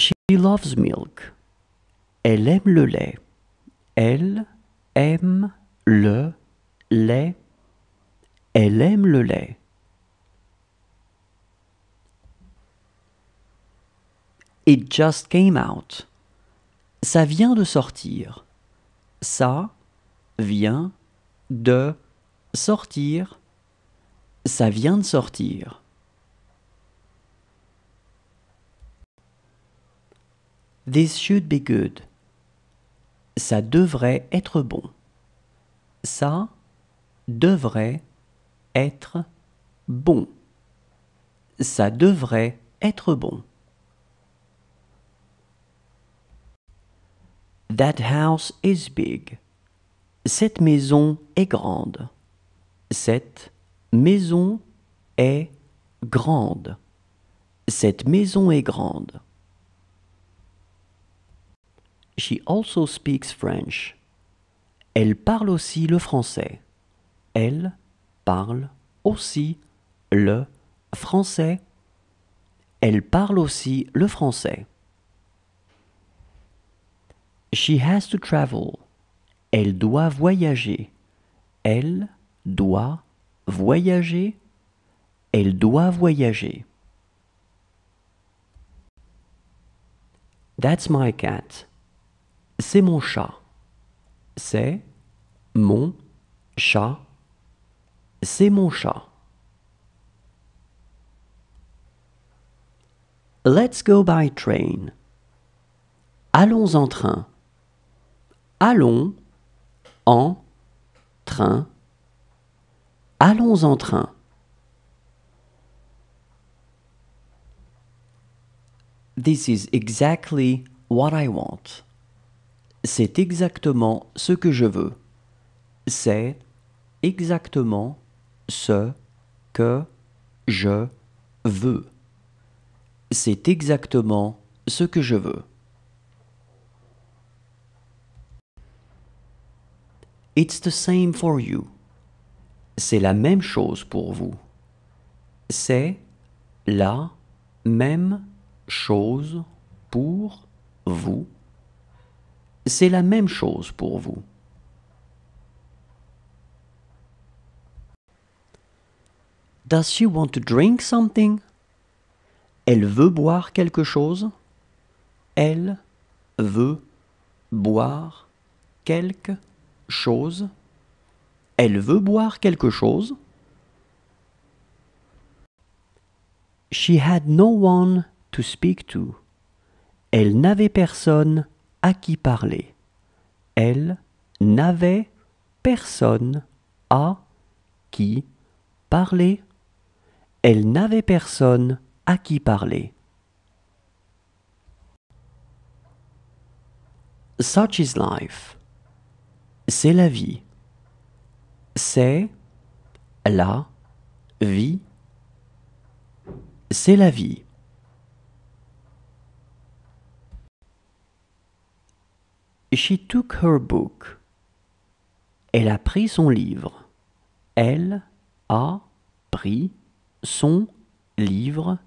She loves milk. Elle aime le lait. Elle aime le lait. Elle aime le lait. It just came out. Ça vient de sortir. Ça vient de sortir. Ça vient de sortir. This should be good. Ça devrait être bon. Ça devrait être bon. Ça devrait être bon. That house is big. Cette maison est grande. Cette maison est grande. Cette maison est grande. She also speaks French. Elle parle aussi le français. Elle parle aussi le français. Elle parle aussi le français. She has to travel. Elle doit voyager. Elle doit voyager. Elle doit voyager. That's my cat. C'est mon chat. C'est mon chat. C'est mon chat. Let's go by train. Allons en train. Allons en train. Allons en train. This is exactly what I want. C'est exactement ce que je veux. C'est exactement ce que je veux. C'est exactement ce que je veux. It's the same for you. C'est la même chose pour vous. C'est la même chose pour vous c'est la même chose pour vous. Does she want to drink something? Elle veut boire quelque chose? Elle veut boire quelque chose? Elle veut boire quelque chose? She had no one to speak to. Elle n'avait personne à qui parler. Elle n'avait personne à qui parler. Elle n'avait personne à qui parler. Such is life. C'est la vie. C'est la vie. C'est la vie. She took her book. Elle a pris son livre. Elle a pris son livre.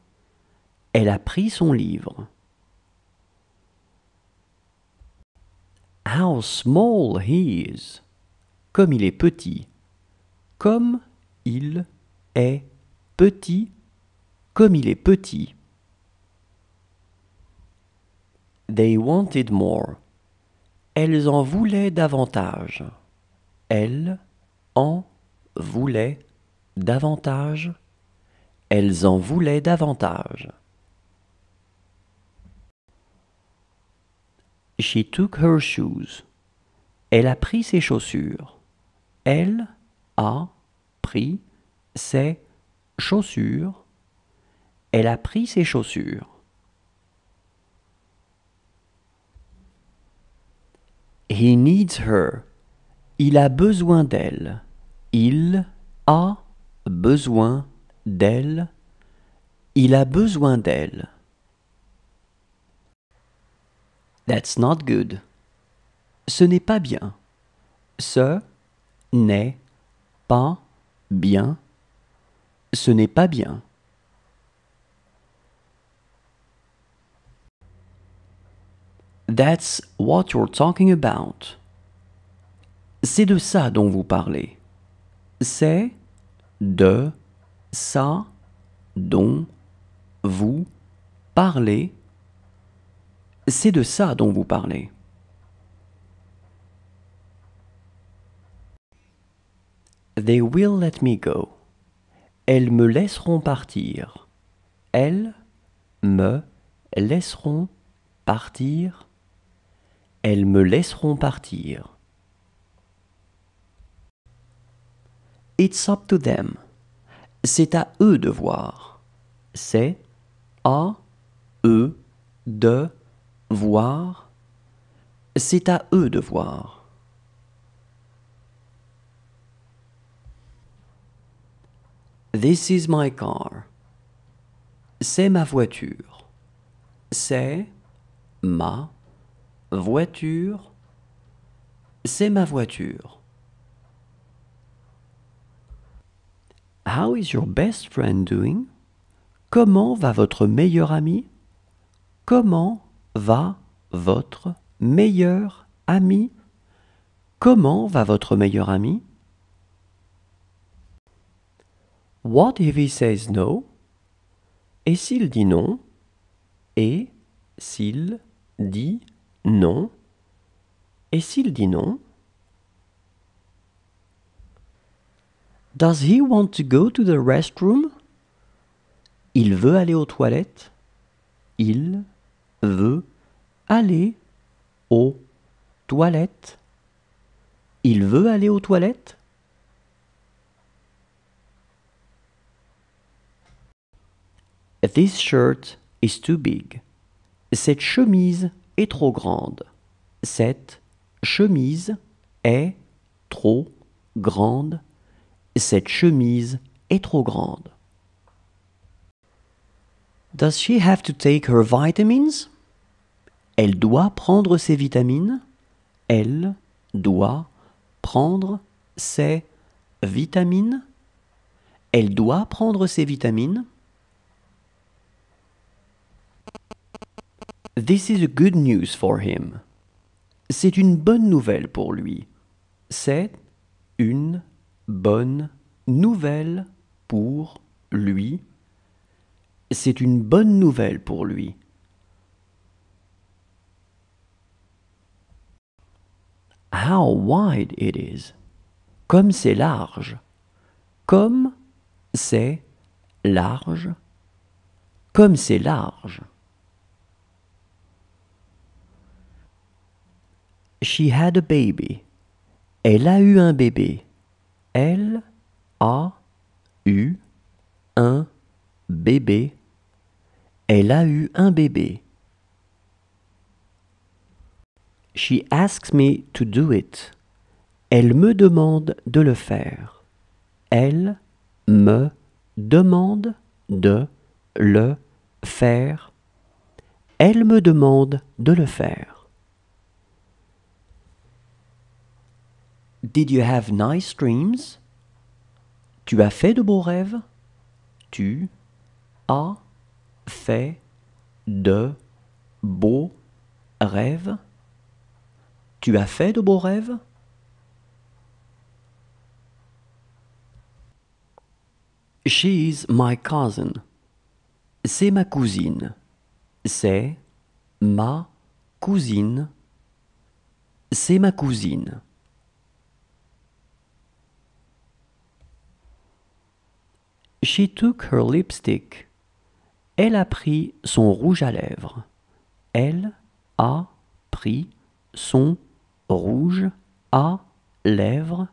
Elle a pris son livre. How small he is. Comme il est petit. Comme il est petit. Comme il est petit. They wanted more. Elles en voulaient davantage. Elles en voulaient davantage. Elles en voulaient davantage. She took her shoes. Elle a pris ses chaussures. Elle a pris ses chaussures. Elle a pris ses chaussures. He needs her. Il a besoin d'elle. Il a besoin d'elle. Il a besoin d'elle. That's not good. Ce n'est pas bien. Ce n'est pas bien. Ce n'est pas bien. That's what you're talking about. C'est de ça dont vous parlez. C'est de ça dont vous parlez. C'est de ça dont vous parlez. They will let me go. Elles me laisseront partir. Elles me laisseront partir. Elles me laisseront partir. It's up to them. C'est à eux de voir. C'est à eux de voir. C'est à eux de voir. This is my car. C'est ma voiture. C'est ma voiture. C'est ma voiture. How is your best friend doing? Comment va votre meilleur ami? Comment va votre meilleur ami? Comment va votre meilleur ami? What if he says no? Et s'il dit non? Et s'il dit non Et s'il dit non Does he want to go to the restroom Il veut aller aux toilettes. Il veut aller aux toilettes. Il veut aller aux toilettes This shirt is too big. Cette chemise est trop grande. Cette chemise est trop grande. Cette chemise est trop grande. Does she have to take her vitamins? Elle doit prendre ses vitamines. Elle doit prendre ses vitamines. Elle doit prendre ses vitamines. This is good news for him. C'est une bonne nouvelle pour lui. C'est une bonne nouvelle pour lui. C'est une bonne nouvelle pour lui. How wide it is. Comme c'est large. Comme c'est large. Comme c'est large. She had a baby. Elle a eu un bébé. Elle a eu un bébé. Elle a eu un bébé. She asks me to do it. Elle me demande de le faire. Elle me demande de le faire. Elle me demande de le faire. Did you have nice dreams? Tu as fait de beaux rêves? Tu as fait de beaux rêves? Tu as fait de beaux rêves? She is my cousin. C'est ma cousine. C'est ma cousine. C'est ma cousine. She took her lipstick. Elle a pris son rouge à lèvres. Elle a pris son rouge à lèvres.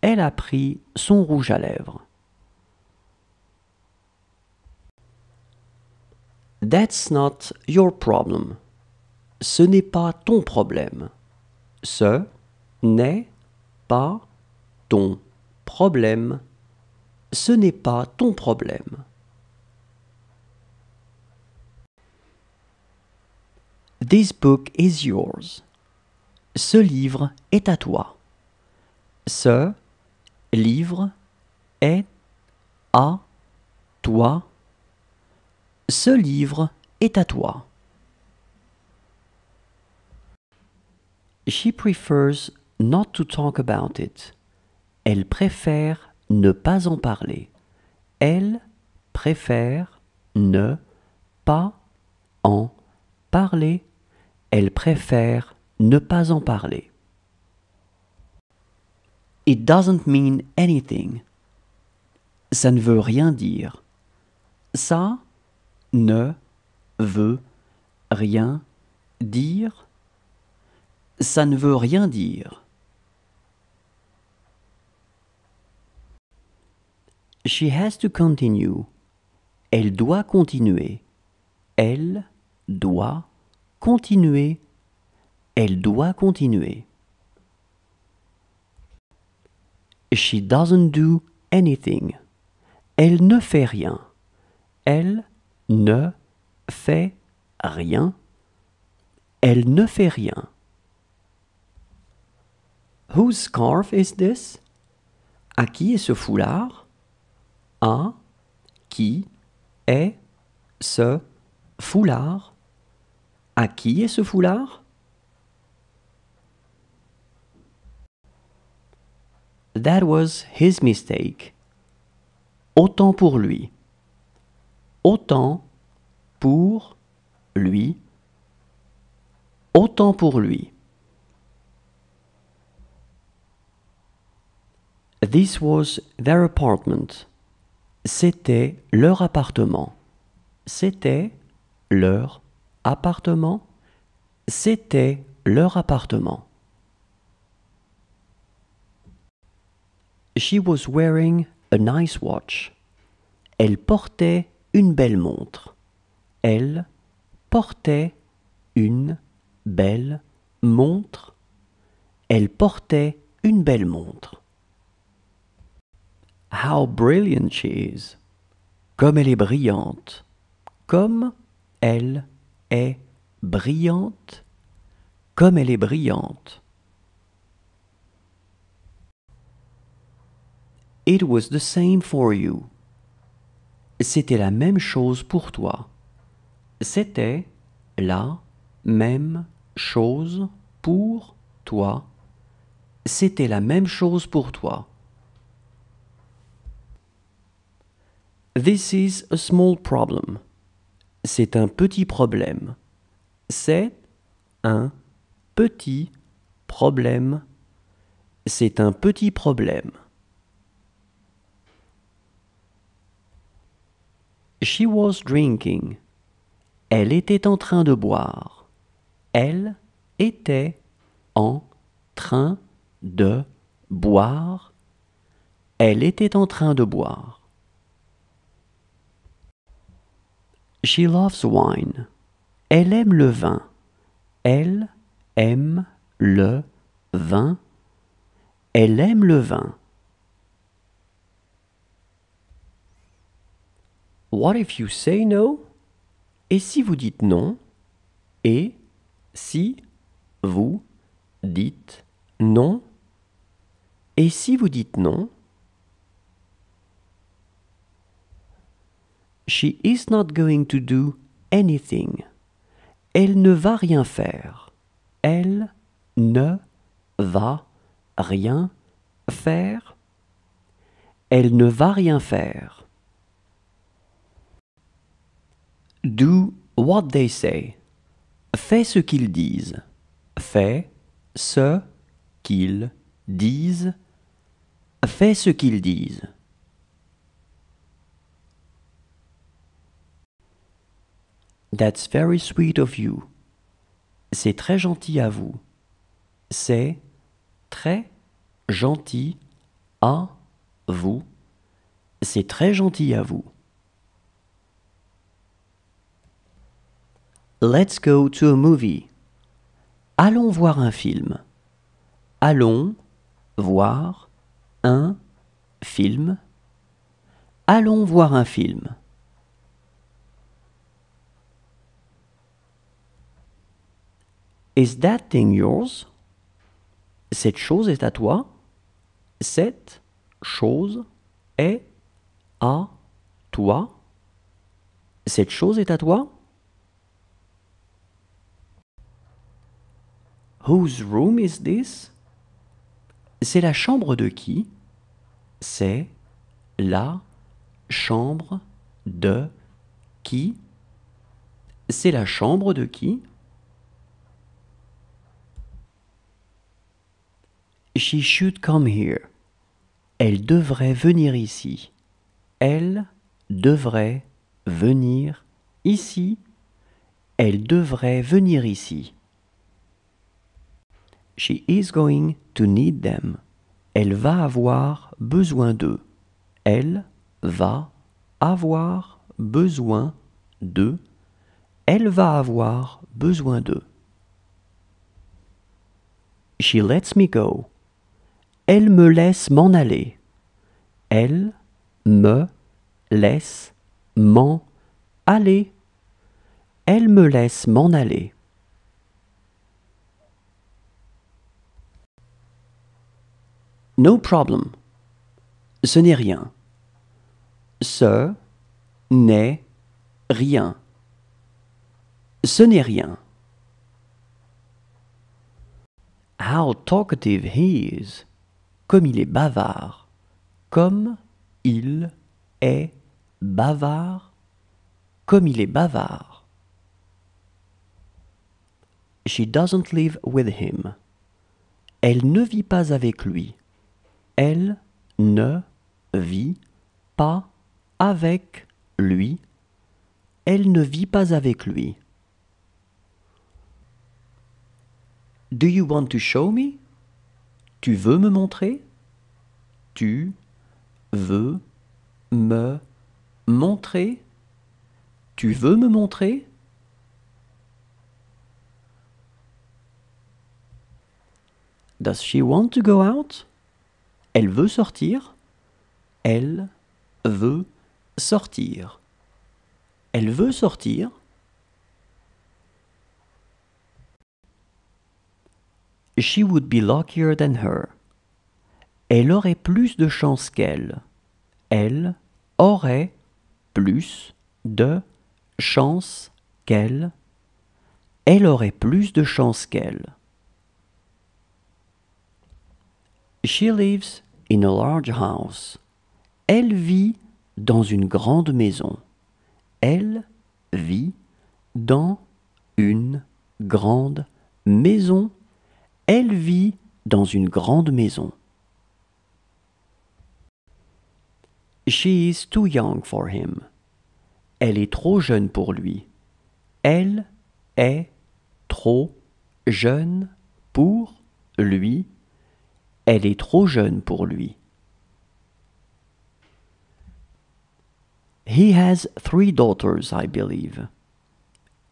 Elle a pris son rouge à lèvres. That's not your problem. Ce n'est pas ton problème. Ce n'est pas ton problème ce n'est pas ton problème. This book is yours. Ce livre est à toi. Ce livre est à toi. Ce livre est à toi. She prefers not to talk about it. Elle préfère ne pas en parler. Elle préfère ne pas en parler. Elle préfère ne pas en parler. It doesn't mean anything. Ça ne veut rien dire. Ça ne veut rien dire. Ça ne veut rien dire. She has to continue. Elle doit continuer. Elle doit continuer. Elle doit continuer. She doesn't do anything. Elle ne fait rien. Elle ne fait rien. Elle ne fait rien. Whose scarf is this? À qui est ce foulard? À qui est ce foulard À qui est ce foulard That was his mistake. Autant pour lui. Autant pour lui. Autant pour lui. This was their apartment. C'était leur appartement. C'était leur appartement. C'était leur appartement. She was wearing a nice watch. Elle portait une belle montre. Elle portait une belle montre. Elle portait une belle montre. How brilliant she is. Comme elle est brillante. Comme elle est brillante. Comme elle est brillante. It was the same for you. C'était la même chose pour toi. C'était la même chose pour toi. C'était la même chose pour toi. This is a small problem. C'est un petit problème. C'est un petit problème. C'est un petit problème. She was drinking. Elle était en train de boire. Elle était en train de boire. Elle était en train de boire. She loves wine. Elle aime le vin. Elle aime le vin. Elle aime le vin. What if you say no? Et si vous dites non? Et si vous dites non? Et si vous dites non? She is not going to do anything. Elle ne va rien faire. Elle ne va rien faire. Elle ne va rien faire. Do what they say. Fais ce qu'ils disent. Fais ce qu'ils disent. Fais ce qu'ils disent. That's very sweet of you. C'est très gentil à vous. C'est très gentil à vous. C'est très gentil à vous. Let's go to a movie. Allons voir un film. Allons voir un film. Allons voir un film. Is that thing yours? Cette chose est à toi. Cette chose est à toi. Cette chose est à toi. Whose room is this? C'est la chambre de qui? C'est la chambre de qui? C'est la chambre de qui? She should come here. Elle devrait venir ici. Elle devrait venir ici. Elle devrait venir ici. She is going to need them. Elle va avoir besoin d'eux. Elle va avoir besoin d'eux. Elle va avoir besoin d'eux. She lets me go. Elle me laisse m'en aller. Elle me laisse m'en aller. Elle me laisse m'en aller. No problem. Ce n'est rien. Ce n'est rien. Ce n'est rien. How talkative he is comme il est bavard, comme il est bavard, comme il est bavard. She doesn't live with him. Elle ne vit pas avec lui. Elle ne vit pas avec lui. Elle ne vit pas avec lui. Do you want to show me? Tu veux me montrer Tu veux me montrer Tu veux me montrer Does she want to go out Elle veut sortir Elle veut sortir. Elle veut sortir. She would be luckier than her. Elle aurait plus de chance qu'elle. Elle aurait plus de chance qu'elle. Elle aurait plus de chance qu'elle. She lives in a large house. Elle vit dans une grande maison. Elle vit dans une grande maison elle vit dans une grande maison. She is too young for him. Elle est trop jeune pour lui. Elle est trop jeune pour lui. Elle est trop jeune pour lui. He has three daughters, I believe.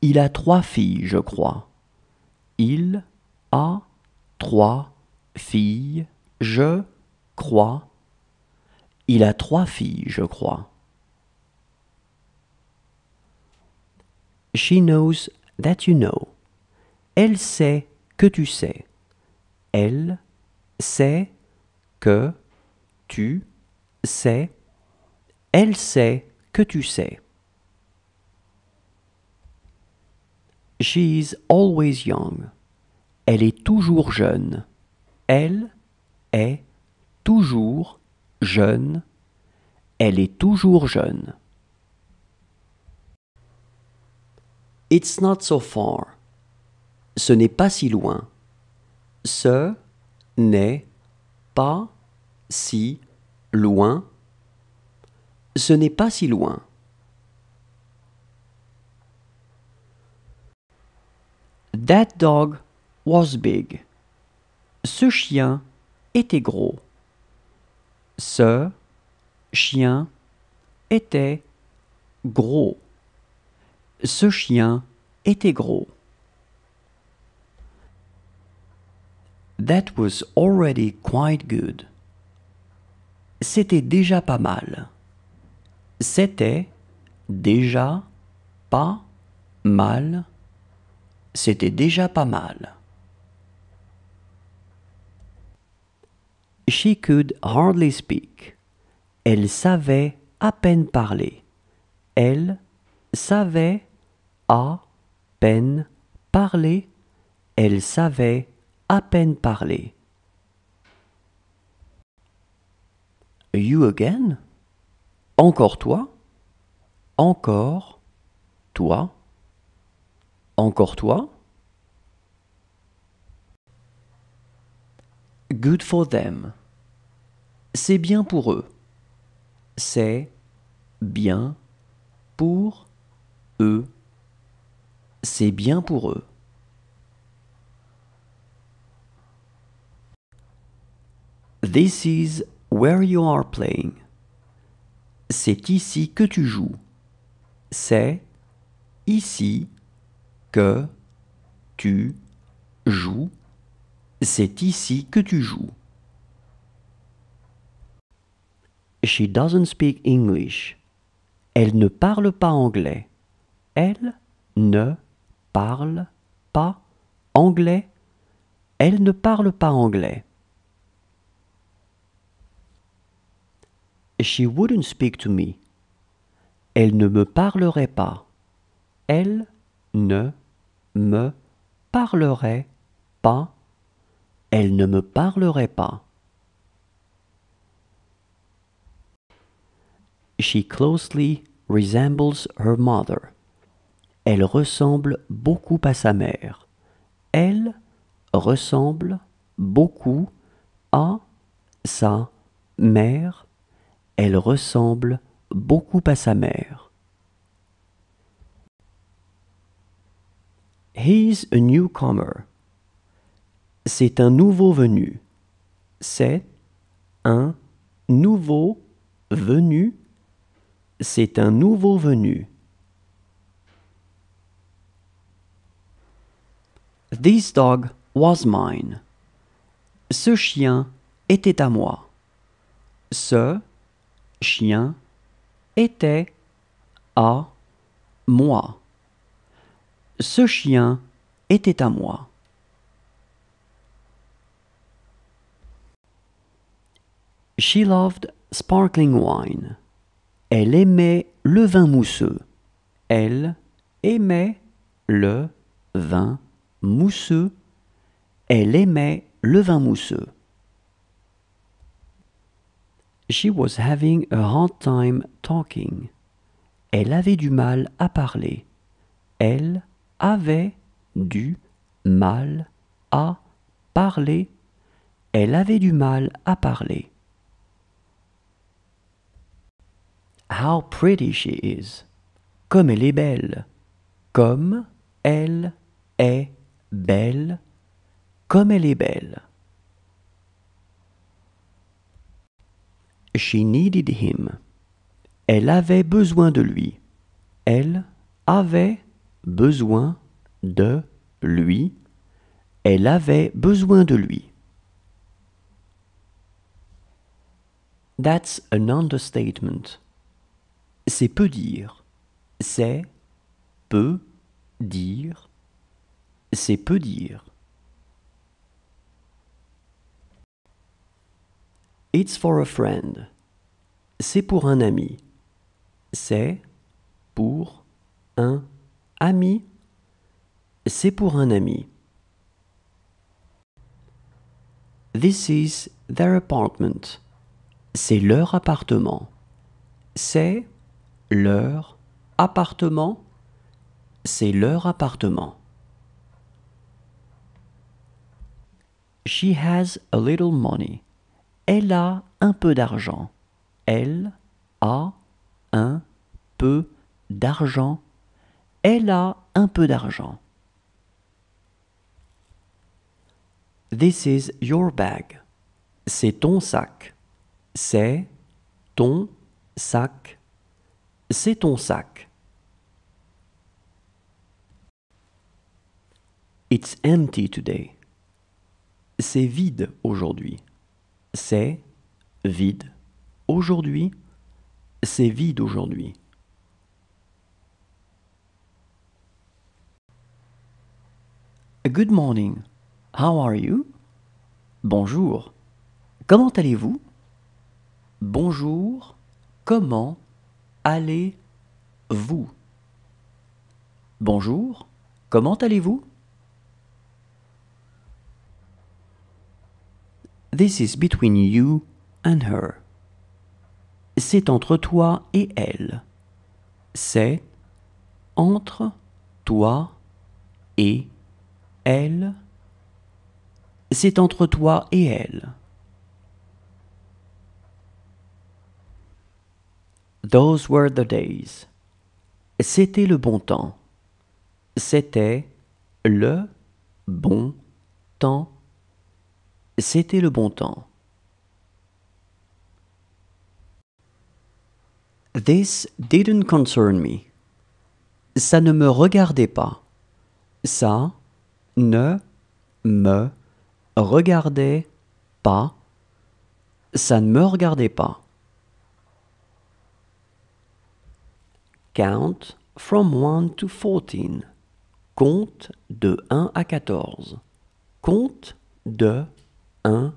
Il a trois filles, je crois. Il a trois filles, je crois. Il a trois filles, je crois. She knows that you know. Elle sait que tu sais. Elle sait que tu sais. Elle sait que tu sais. She is always young. Elle est toujours jeune. Elle est toujours jeune. Elle est toujours jeune. It's not so far. Ce n'est pas si loin. Ce n'est pas si loin. Ce n'est pas si loin. That dog was big. Ce chien était gros. Ce chien était gros. Ce chien était gros. That was already quite good. C'était déjà pas mal. C'était déjà pas mal. C'était déjà pas mal. She could hardly speak. Elle savait à peine parler. Elle savait à peine parler. Elle savait à peine parler. You again? Encore toi? Encore toi? Encore toi? Good for them. C'est bien pour eux. C'est bien pour eux. C'est bien pour eux. This is where you are playing. C'est ici que tu joues. C'est ici que tu joues. C'est ici que tu joues. She doesn't speak English. Elle ne parle pas anglais. Elle ne parle pas anglais. Elle ne parle pas anglais. She wouldn't speak to me. Elle ne me parlerait pas. Elle ne me parlerait pas elle ne me parlerait pas. She closely resembles her mother. Elle ressemble beaucoup à sa mère. Elle ressemble beaucoup à sa mère. Elle ressemble beaucoup à sa mère. He's a newcomer. C'est un nouveau venu. C'est un nouveau venu. C'est un nouveau venu. This dog was mine. Ce chien était à moi. Ce chien était à moi. Ce chien était à moi. She loved sparkling wine. Elle aimait le vin mousseux. Elle aimait le vin mousseux. Elle aimait le vin mousseux. She was having a hard time talking. Elle avait du mal à parler. Elle avait du mal à parler. Elle avait du mal à parler. How pretty she is. Comme elle est belle. Comme elle est belle. Comme elle est belle. She needed him. Elle avait besoin de lui. Elle avait besoin de lui. Elle avait besoin de lui. That's an understatement. C'est peu dire. C'est peu dire. C'est peu dire. It's for a friend. C'est pour un ami. C'est pour un ami. C'est pour un ami. This is their apartment. C'est leur appartement. C'est leur appartement, c'est leur appartement. She has a little money. Elle a un peu d'argent. Elle a un peu d'argent. Elle a un peu d'argent. This is your bag. C'est ton sac. C'est ton sac. C'est ton sac. It's empty today. C'est vide aujourd'hui. C'est vide aujourd'hui. C'est vide aujourd'hui. Good morning. How are you? Bonjour. Comment allez-vous? Bonjour. Comment allez vous Bonjour, comment allez-vous This is between you and her. C'est entre toi et elle. C'est entre toi et elle. C'est entre toi et elle. Those were the days. C'était le bon temps. C'était le bon temps. C'était le bon temps. This didn't concern me. Ça ne me regardait pas. Ça ne me regardait pas. Ça ne me regardait pas. Count from 1 to 14. Compte de 1 à 14. Compte de 1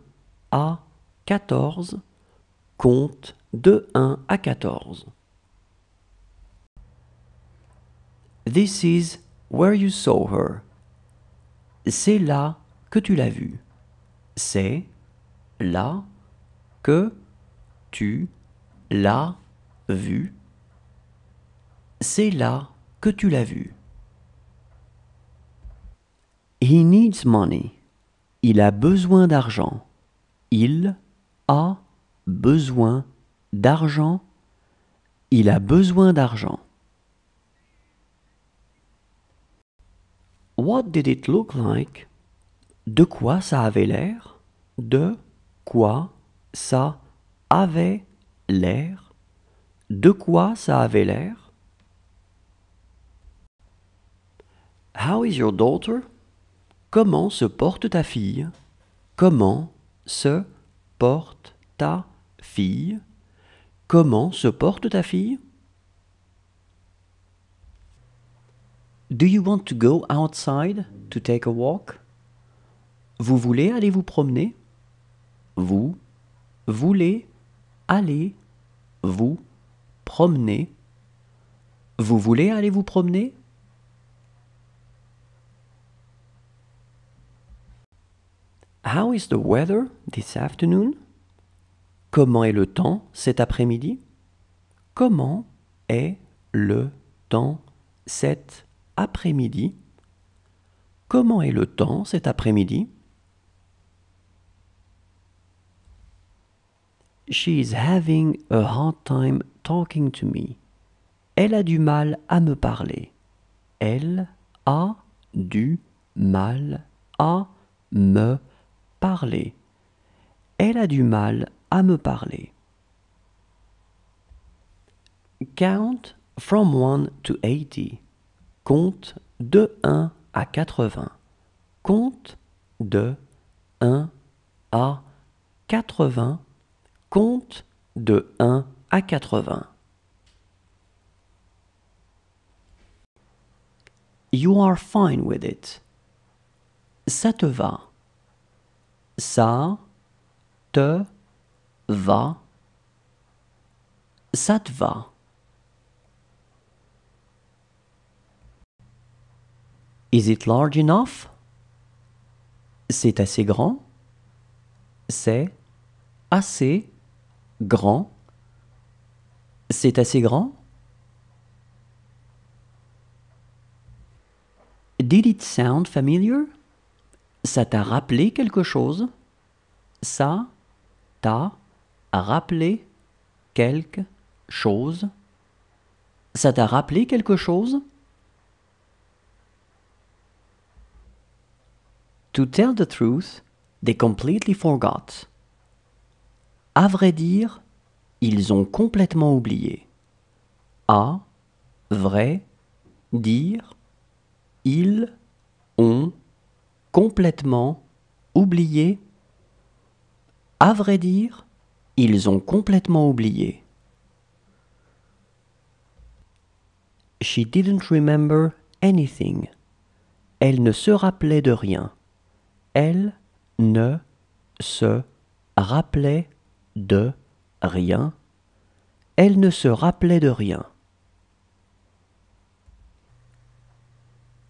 à 14. Compte de 1 à 14. This is where you saw her. C'est là que tu l'as vue. C'est là que tu l'as vue c'est là que tu l'as vu. He needs money. Il a besoin d'argent. Il a besoin d'argent. Il a besoin d'argent. What did it look like? De quoi ça avait l'air? De quoi ça avait l'air? De quoi ça avait l'air? How is your daughter? Comment se porte ta fille? Comment se porte ta fille? Comment se porte ta fille? Do you want to go outside to take a walk? Vous voulez aller vous promener? Vous voulez aller vous promener? Vous voulez aller vous promener? How is the weather this afternoon? Comment est le temps cet après-midi? Comment est le temps cet après-midi? Comment est le temps cet après-midi? She is having a hard time talking to me. Elle a du mal à me parler. Elle a du mal à me parler parler. Elle a du mal à me parler. Count from 1 to 80. Compte de 1 à 80. Compte de 1 à 80. Compte de 1 à 80. You are fine with it. Ça te va. Ça te va. Ça te va. Is it large enough? C'est assez grand. C'est assez grand. C'est assez grand. Did it sound familiar? Ça t'a rappelé quelque chose Ça t'a rappelé quelque chose Ça t'a rappelé quelque chose To tell the truth, they completely forgot. À vrai dire, ils ont complètement oublié. À vrai dire, ils ont complètement oublié À vrai dire, ils ont complètement oublié. She didn't remember anything. Elle ne se rappelait de rien. Elle ne se rappelait de rien. Elle ne se rappelait de rien.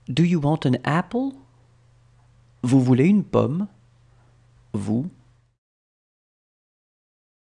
Do you want an apple? Vous voulez une pomme Vous